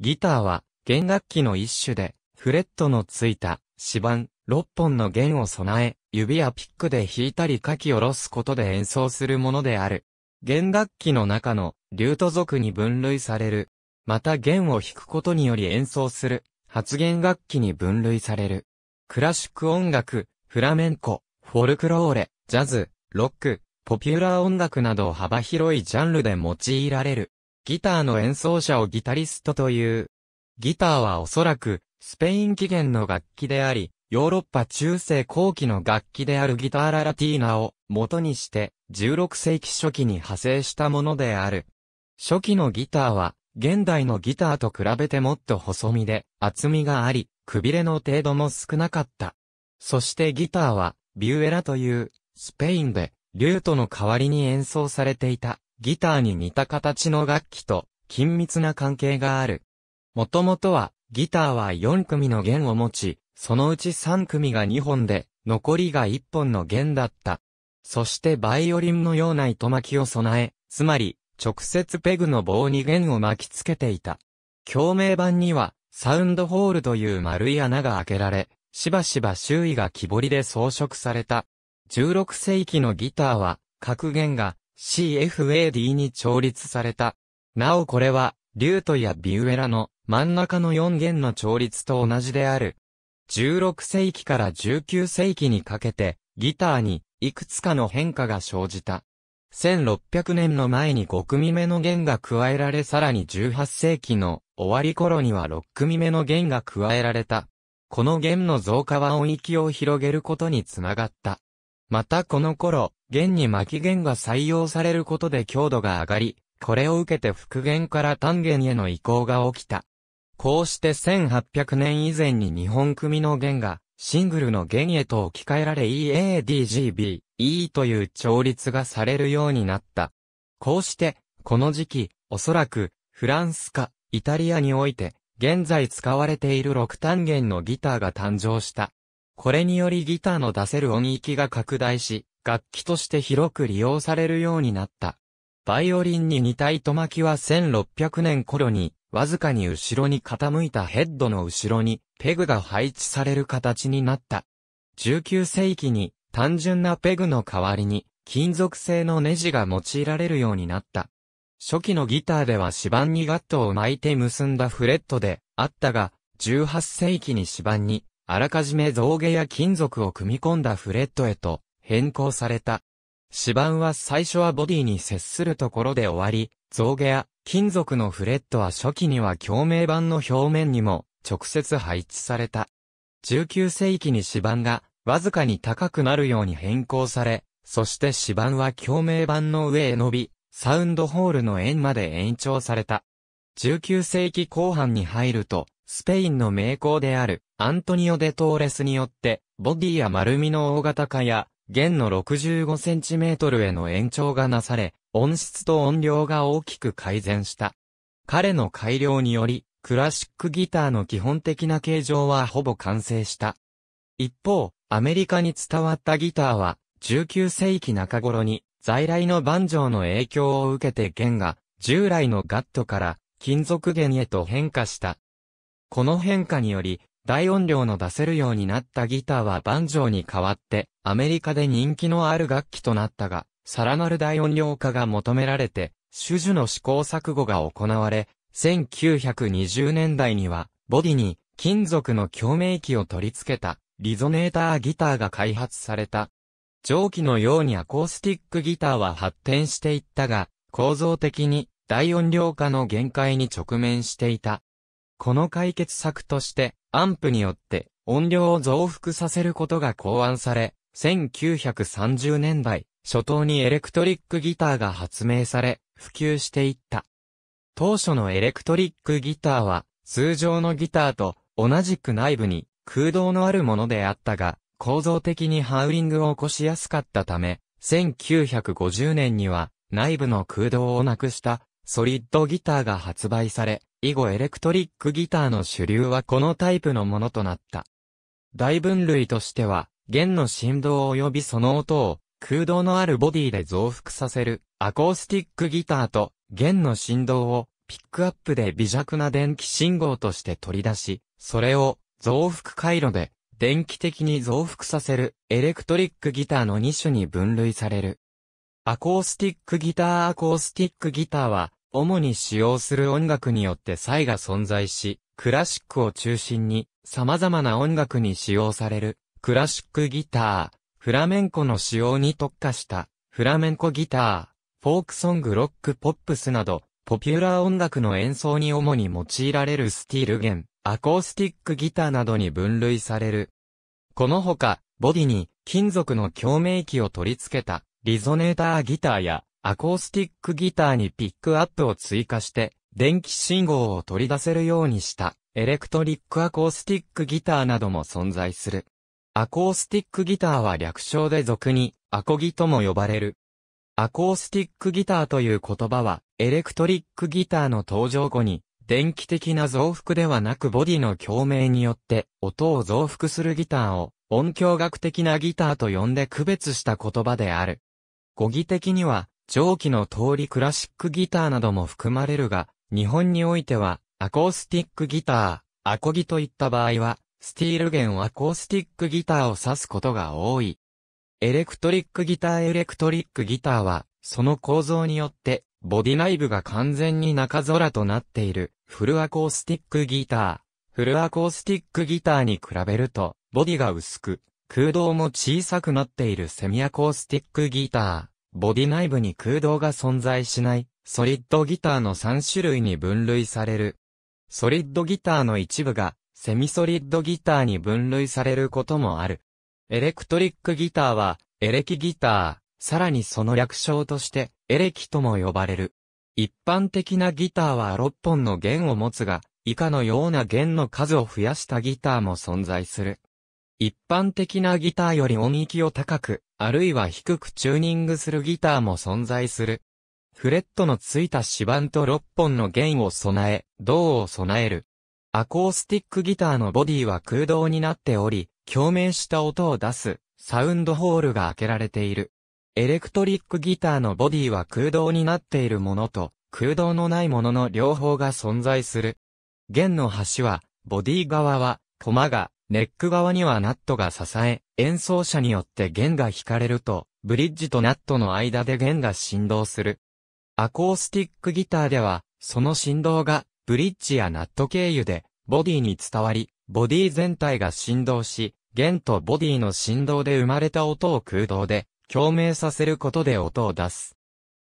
ギターは弦楽器の一種で、フレットのついた指板6本の弦を備え、指やピックで弾いたり書き下ろすことで演奏するものである。弦楽器の中のリュート族に分類される。また弦を弾くことにより演奏する発言楽器に分類される。クラシック音楽、フラメンコ、フォルクローレ、ジャズ、ロック、ポピュラー音楽など幅広いジャンルで用いられる。ギターの演奏者をギタリストという。ギターはおそらく、スペイン起源の楽器であり、ヨーロッパ中世後期の楽器であるギターララティーナを元にして、16世紀初期に派生したものである。初期のギターは、現代のギターと比べてもっと細身で、厚みがあり、くびれの程度も少なかった。そしてギターは、ビュエラという、スペインで、リュートの代わりに演奏されていた。ギターに似た形の楽器と緊密な関係がある。もともとは、ギターは4組の弦を持ち、そのうち3組が2本で、残りが1本の弦だった。そしてバイオリンのような糸巻きを備え、つまり、直接ペグの棒に弦を巻きつけていた。共鳴板には、サウンドホールという丸い穴が開けられ、しばしば周囲が木彫りで装飾された。16世紀のギターは、格弦が CFAD に調律された。なおこれは、リュートやビウエラの真ん中の4弦の調律と同じである。16世紀から19世紀にかけて、ギターにいくつかの変化が生じた。1600年の前に5組目の弦が加えられさらに18世紀の終わり頃には6組目の弦が加えられた。この弦の増加は音域を広げることにつながった。またこの頃、弦に巻き弦が採用されることで強度が上がり、これを受けて復元から単元への移行が起きた。こうして1800年以前に日本組の弦がシングルの弦へと置き換えられ EADGB、E という調律がされるようになった。こうして、この時期、おそらくフランスかイタリアにおいて現在使われている6単元のギターが誕生した。これによりギターの出せる音域が拡大し、楽器として広く利用されるようになった。バイオリンに似た糸巻きは1600年頃に、わずかに後ろに傾いたヘッドの後ろに、ペグが配置される形になった。19世紀に、単純なペグの代わりに、金属製のネジが用いられるようになった。初期のギターでは指板にガットを巻いて結んだフレットであったが、18世紀に指板にあらかじめ造毛や金属を組み込んだフレットへと変更された。指板は最初はボディに接するところで終わり、造毛や金属のフレットは初期には共鳴板の表面にも直接配置された。19世紀に指板がわずかに高くなるように変更され、そして指板は共鳴板の上へ伸び、サウンドホールの円まで延長された。19世紀後半に入ると、スペインの名工であるアントニオ・デ・トーレスによって、ボディや丸みの大型化や、弦の 65cm への延長がなされ、音質と音量が大きく改善した。彼の改良により、クラシックギターの基本的な形状はほぼ完成した。一方、アメリカに伝わったギターは、19世紀中頃に、在来のバンジョーの影響を受けて弦が、従来のガットから、金属弦へと変化した。この変化により、大音量の出せるようになったギターはバンジョーに代わって、アメリカで人気のある楽器となったが、さらなる大音量化が求められて、種々の試行錯誤が行われ、1920年代には、ボディに金属の共鳴器を取り付けた、リゾネーターギターが開発された。蒸気のようにアコースティックギターは発展していったが、構造的に大音量化の限界に直面していた。この解決策として、アンプによって音量を増幅させることが考案され、1930年代初頭にエレクトリックギターが発明され、普及していった。当初のエレクトリックギターは、通常のギターと同じく内部に空洞のあるものであったが、構造的にハウリングを起こしやすかったため、1950年には内部の空洞をなくしたソリッドギターが発売され、以後エレクトリックギターの主流はこのタイプのものとなった。大分類としては、弦の振動及びその音を空洞のあるボディで増幅させるアコースティックギターと弦の振動をピックアップで微弱な電気信号として取り出し、それを増幅回路で電気的に増幅させるエレクトリックギターの2種に分類される。アコースティックギターアコースティックギターは主に使用する音楽によって差異が存在し、クラシックを中心に様々な音楽に使用されるクラシックギター、フラメンコの使用に特化したフラメンコギター、フォークソングロックポップスなど、ポピュラー音楽の演奏に主に用いられるスティール弦、アコースティックギターなどに分類される。このほか、ボディに金属の共鳴器を取り付けたリゾネーターギターやアコースティックギターにピックアップを追加して、電気信号を取り出せるようにした、エレクトリックアコースティックギターなども存在する。アコースティックギターは略称で俗に、アコギとも呼ばれる。アコースティックギターという言葉は、エレクトリックギターの登場後に、電気的な増幅ではなくボディの共鳴によって音を増幅するギターを音響学的なギターと呼んで区別した言葉である。語義的には蒸気の通りクラシックギターなども含まれるが、日本においては、アコースティックギター、アコギといった場合は、スティール弦アコースティックギターを指すことが多い。エレクトリックギターエレクトリックギターは、その構造によって、ボディ内部が完全に中空となっている、フルアコースティックギター。フルアコースティックギターに比べると、ボディが薄く、空洞も小さくなっているセミアコースティックギター。ボディ内部に空洞が存在しない、ソリッドギターの3種類に分類される。ソリッドギターの一部が、セミソリッドギターに分類されることもある。エレクトリックギターは、エレキギター、さらにその略称として、エレキとも呼ばれる。一般的なギターは6本の弦を持つが、以下のような弦の数を増やしたギターも存在する。一般的なギターより音域を高く、あるいは低くチューニングするギターも存在する。フレットのついた指板と6本の弦を備え、銅を備える。アコースティックギターのボディは空洞になっており、共鳴した音を出す、サウンドホールが開けられている。エレクトリックギターのボディは空洞になっているものと、空洞のないものの両方が存在する。弦の端は、ボディ側は、コマが、ネック側にはナットが支え、演奏者によって弦が引かれると、ブリッジとナットの間で弦が振動する。アコースティックギターでは、その振動が、ブリッジやナット経由で、ボディに伝わり、ボディ全体が振動し、弦とボディの振動で生まれた音を空洞で、共鳴させることで音を出す。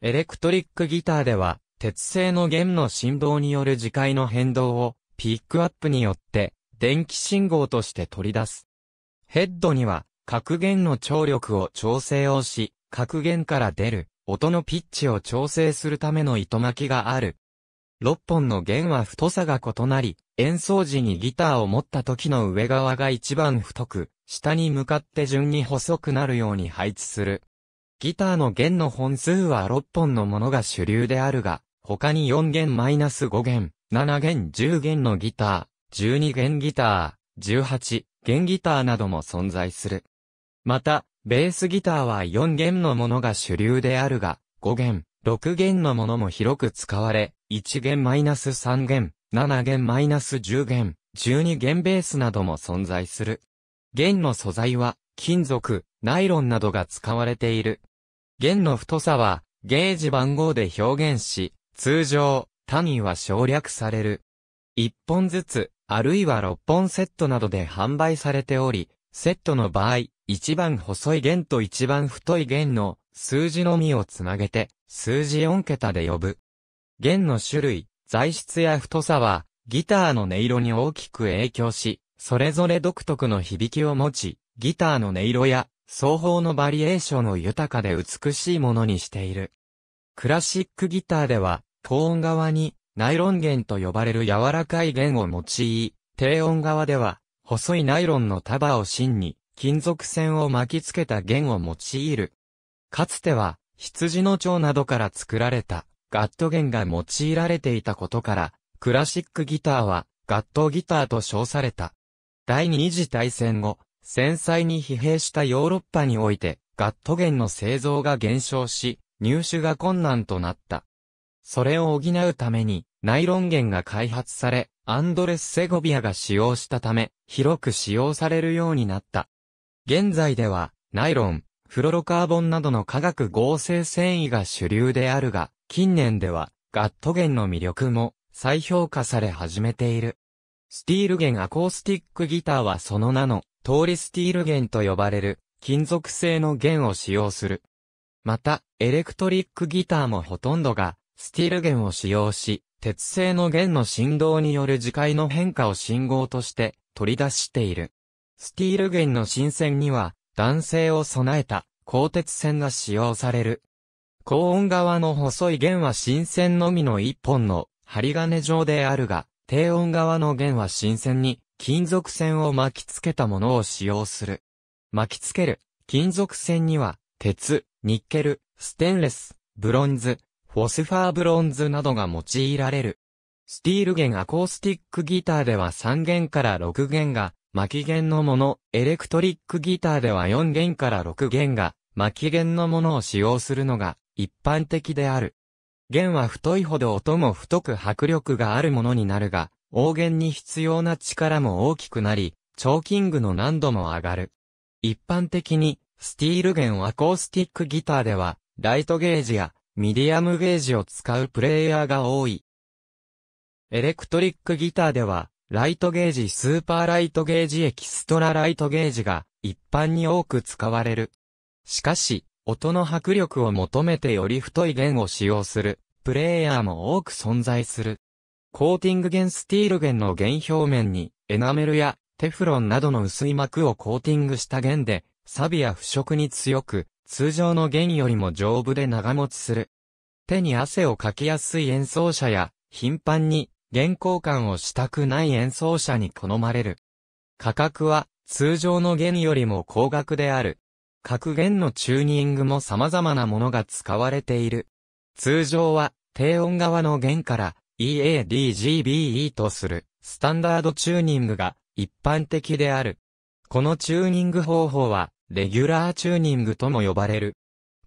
エレクトリックギターでは、鉄製の弦の振動による磁界の変動を、ピックアップによって、電気信号として取り出す。ヘッドには、格弦の張力を調整をし、格弦から出る音のピッチを調整するための糸巻きがある。6本の弦は太さが異なり、演奏時にギターを持った時の上側が一番太く、下に向かって順に細くなるように配置する。ギターの弦の本数は6本のものが主流であるが、他に4弦マイナス -5 弦、7弦10弦のギター、12弦ギター、18弦ギターなども存在する。また、ベースギターは4弦のものが主流であるが、5弦、6弦のものも広く使われ、1弦マイナス3弦、7弦マイナス10弦、12弦ベースなども存在する。弦の素材は、金属、ナイロンなどが使われている。弦の太さは、ゲージ番号で表現し、通常、単位は省略される。1本ずつ、あるいは6本セットなどで販売されており、セットの場合、一番細い弦と一番太い弦の数字のみをつなげて、数字4桁で呼ぶ。弦の種類、材質や太さは、ギターの音色に大きく影響し、それぞれ独特の響きを持ち、ギターの音色や奏法のバリエーションを豊かで美しいものにしている。クラシックギターでは、高音側にナイロン弦と呼ばれる柔らかい弦を用い、低音側では、細いナイロンの束を芯に、金属線を巻きつけた弦を用いる。かつては、羊の腸などから作られた、ガット弦が用いられていたことから、クラシックギターは、ガットギターと称された。第二次大戦後、戦災に疲弊したヨーロッパにおいて、ガット弦の製造が減少し、入手が困難となった。それを補うために、ナイロン弦が開発され、アンドレス・セゴビアが使用したため、広く使用されるようになった。現在では、ナイロン、フロロカーボンなどの化学合成繊維が主流であるが、近年では、ガット弦の魅力も再評価され始めている。スティール弦アコースティックギターはその名の通りスティール弦と呼ばれる金属製の弦を使用する。また、エレクトリックギターもほとんどがスティール弦を使用し、鉄製の弦の振動による磁界の変化を信号として取り出している。スティール弦の新線には、弾性を備えた鋼鉄線が使用される。高音側の細い弦は新線のみの一本の針金状であるが、低音側の弦は新線に金属線を巻き付けたものを使用する。巻き付ける金属線には、鉄、ニッケル、ステンレス、ブロンズ、フォスファーブロンズなどが用いられる。スティール弦アコースティックギターでは3弦から6弦が巻弦のもの、エレクトリックギターでは4弦から6弦が巻弦のものを使用するのが一般的である。弦は太いほど音も太く迫力があるものになるが、大弦に必要な力も大きくなり、チョーキングの難度も上がる。一般的に、スティール弦アコースティックギターでは、ライトゲージやミディアムゲージを使うプレイヤーが多い。エレクトリックギターでは、ライトゲージ、スーパーライトゲージ、エキストラライトゲージが一般に多く使われる。しかし、音の迫力を求めてより太い弦を使用する、プレイヤーも多く存在する。コーティング弦スティール弦の弦表面に、エナメルやテフロンなどの薄い膜をコーティングした弦で、錆や腐食に強く、通常の弦よりも丈夫で長持ちする。手に汗をかきやすい演奏者や、頻繁に弦交換をしたくない演奏者に好まれる。価格は通常の弦よりも高額である。各弦のチューニングも様々なものが使われている。通常は低音側の弦から EADGBE とするスタンダードチューニングが一般的である。このチューニング方法はレギュラーチューニングとも呼ばれる。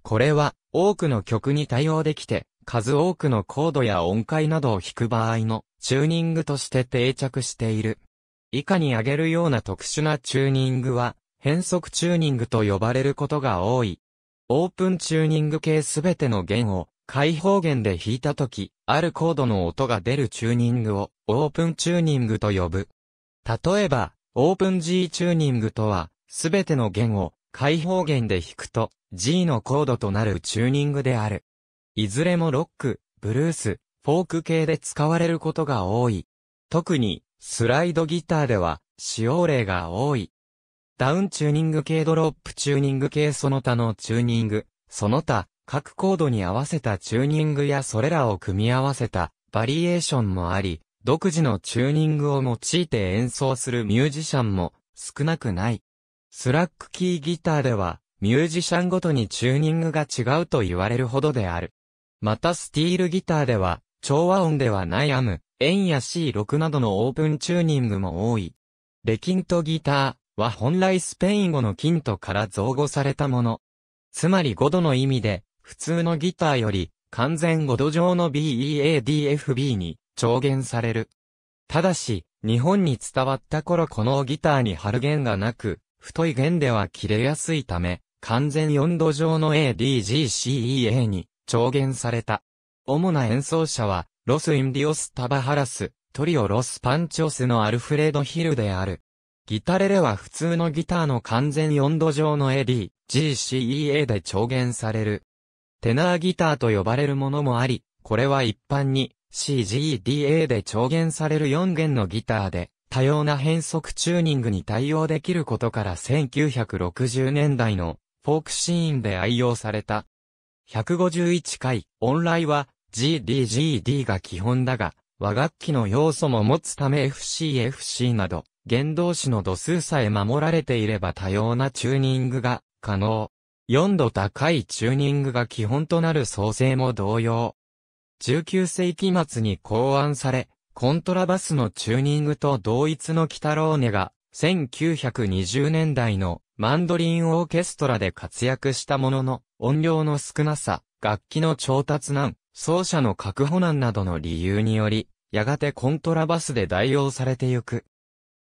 これは、多くの曲に対応できて、数多くのコードや音階などを弾く場合のチューニングとして定着している。以下に挙げるような特殊なチューニングは、変速チューニングと呼ばれることが多い。オープンチューニング系すべての弦を開放弦で弾いたとき、あるコードの音が出るチューニングをオープンチューニングと呼ぶ。例えば、オープン G チューニングとは、すべての弦を開放弦で弾くと G のコードとなるチューニングである。いずれもロック、ブルース、フォーク系で使われることが多い。特にスライドギターでは使用例が多い。ダウンチューニング系ドロップチューニング系その他のチューニング、その他各コードに合わせたチューニングやそれらを組み合わせたバリエーションもあり、独自のチューニングを用いて演奏するミュージシャンも少なくない。スラックキーギターでは、ミュージシャンごとにチューニングが違うと言われるほどである。またスティールギターでは、調和音ではないアム、円や C6 などのオープンチューニングも多い。レキントギターは本来スペイン語のキントから造語されたもの。つまり5度の意味で、普通のギターより完全5度上の BEADFB に調弦される。ただし、日本に伝わった頃このギターに春弦がなく、太い弦では切れやすいため、完全4度上の ADGCEA に調弦された。主な演奏者は、ロス・インディオス・タバハラス、トリオ・ロス・パンチョスのアルフレード・ヒルである。ギタレレは普通のギターの完全4度上の AD、GCEA で調弦される。テナーギターと呼ばれるものもあり、これは一般に CGDA で調弦される4弦のギターで、多様な変速チューニングに対応できることから1960年代のフォークシーンで愛用された。151回、音ンは GDGD が基本だが、和楽器の要素も持つため FCFC など、弦動詞の度数さえ守られていれば多様なチューニングが可能。4度高いチューニングが基本となる創生も同様。19世紀末に考案され、コントラバスのチューニングと同一の北ローネが、1920年代のマンドリンオーケストラで活躍したものの、音量の少なさ、楽器の調達難、奏者の確保難などの理由により、やがてコントラバスで代用されてゆく。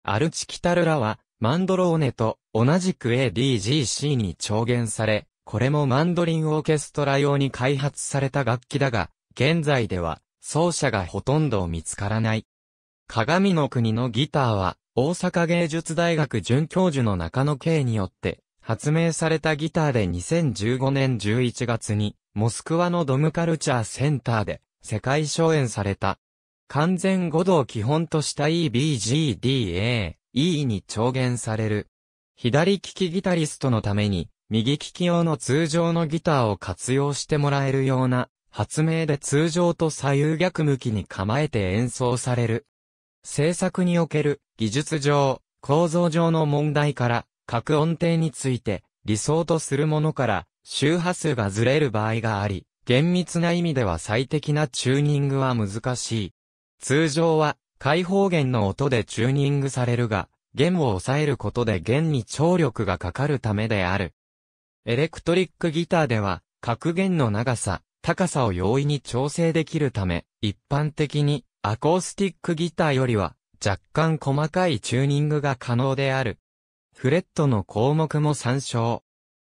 アルチキタルラは、マンドローネと同じく ADGC に調弦され、これもマンドリンオーケストラ用に開発された楽器だが、現在では奏者がほとんど見つからない。鏡の国のギターは、大阪芸術大学准教授の中野圭によって、発明されたギターで2015年11月に、モスクワのドムカルチャーセンターで、世界初演された。完全五度を基本とした EBGDA、E に調弦される。左利きギタリストのために、右利き用の通常のギターを活用してもらえるような発明で通常と左右逆向きに構えて演奏される。制作における技術上、構造上の問題から、各音程について理想とするものから周波数がずれる場合があり、厳密な意味では最適なチューニングは難しい。通常は開放弦の音でチューニングされるが、弦を抑えることで弦に張力がかかるためである。エレクトリックギターでは、各弦の長さ、高さを容易に調整できるため、一般的にアコースティックギターよりは若干細かいチューニングが可能である。フレットの項目も参照。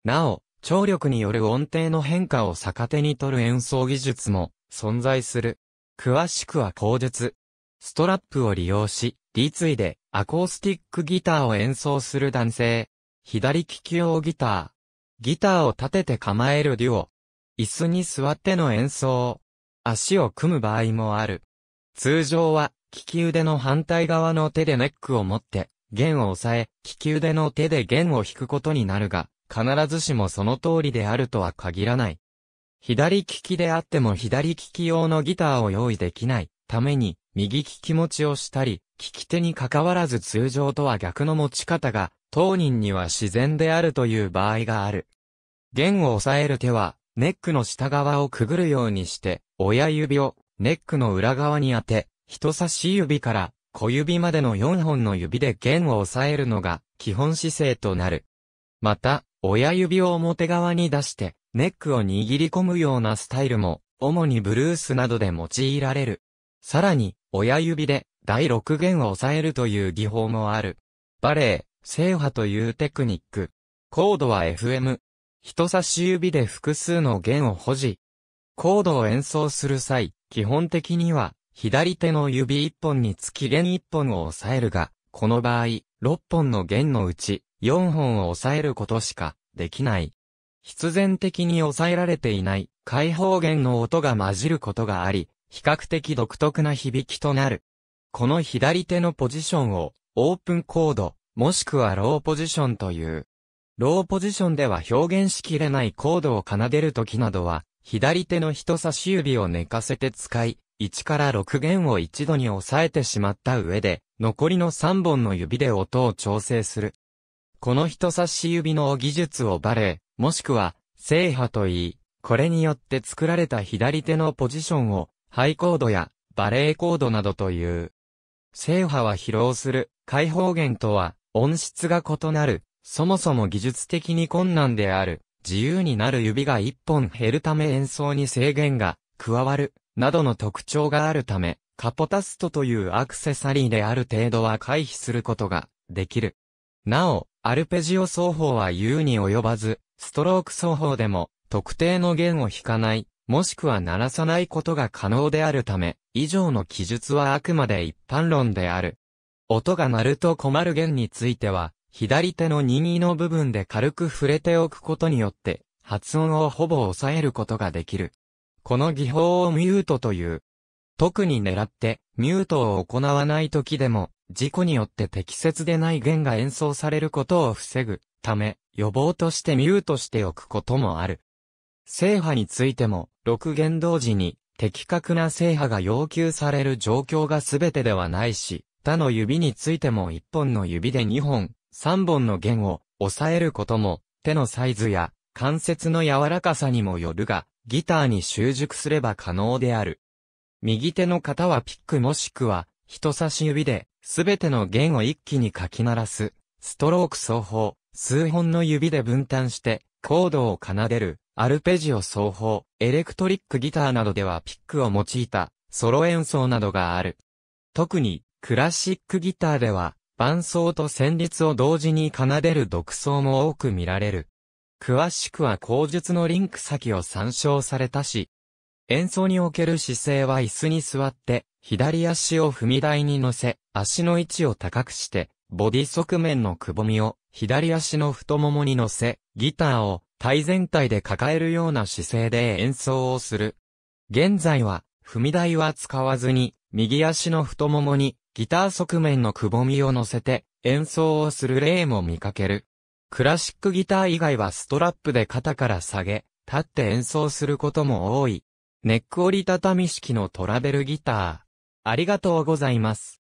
なお、聴力による音程の変化を逆手に取る演奏技術も存在する。詳しくは口述。ストラップを利用し、立位でアコースティックギターを演奏する男性。左利き用ギター。ギターを立てて構えるデュオ。椅子に座っての演奏。足を組む場合もある。通常は、利き腕の反対側の手でネックを持って、弦を押さえ、利き腕の手で弦を弾くことになるが、必ずしもその通りであるとは限らない。左利きであっても左利き用のギターを用意できないために、右利き持ちをしたり、利き手に関わらず通常とは逆の持ち方が、当人には自然であるという場合がある。弦を押さえる手は、ネックの下側をくぐるようにして、親指をネックの裏側に当て、人差し指から小指までの4本の指で弦を押さえるのが基本姿勢となる。また、親指を表側に出して、ネックを握り込むようなスタイルも、主にブルースなどで用いられる。さらに、親指で第6弦を押さえるという技法もある。バレー、制覇というテクニック。コードは FM、人差し指で複数の弦を保持。コードを演奏する際、基本的には、左手の指1本につき弦1本を押さえるが、この場合、6本の弦のうち、4本を押さえることしか、できない。必然的に抑えられていない、開放弦の音が混じることがあり、比較的独特な響きとなる。この左手のポジションを、オープンコード、もしくはローポジションという。ローポジションでは表現しきれないコードを奏でる時などは、左手の人差し指を寝かせて使い、1から6弦を一度に押さえてしまった上で、残りの3本の指で音を調整する。この人差し指の技術をバレー、もしくは、制覇といい、これによって作られた左手のポジションを、ハイコードやバレーコードなどという。制覇は疲労する、開放弦とは、音質が異なる、そもそも技術的に困難である、自由になる指が一本減るため演奏に制限が加わる、などの特徴があるため、カポタストというアクセサリーである程度は回避することができる。なお、アルペジオ奏法は優に及ばず、ストローク奏法でも特定の弦を弾かない、もしくは鳴らさないことが可能であるため、以上の記述はあくまで一般論である。音が鳴ると困る弦については、左手の任意の部分で軽く触れておくことによって、発音をほぼ抑えることができる。この技法をミュートという。特に狙って、ミュートを行わない時でも、事故によって適切でない弦が演奏されることを防ぐため、予防としてミュートしておくこともある。制覇についても、6弦同時に、的確な制覇が要求される状況が全てではないし、他の指についても1本の指で2本、3本の弦を押さえることも、手のサイズや関節の柔らかさにもよるが、ギターに習熟すれば可能である。右手の方はピックもしくは人差し指で、すべての弦を一気にかき鳴らす、ストローク奏法、数本の指で分担して、コードを奏でる、アルペジオ奏法、エレクトリックギターなどではピックを用いた、ソロ演奏などがある。特に、クラシックギターでは、伴奏と旋律を同時に奏でる独奏も多く見られる。詳しくは口述のリンク先を参照されたし、演奏における姿勢は椅子に座って、左足を踏み台に乗せ、足の位置を高くして、ボディ側面のくぼみを左足の太ももに乗せ、ギターを体全体で抱えるような姿勢で演奏をする。現在は、踏み台は使わずに、右足の太ももにギター側面のくぼみを乗せて演奏をする例も見かける。クラシックギター以外はストラップで肩から下げ、立って演奏することも多い。ネック折りたたみ式のトラベルギター。ありがとうございます。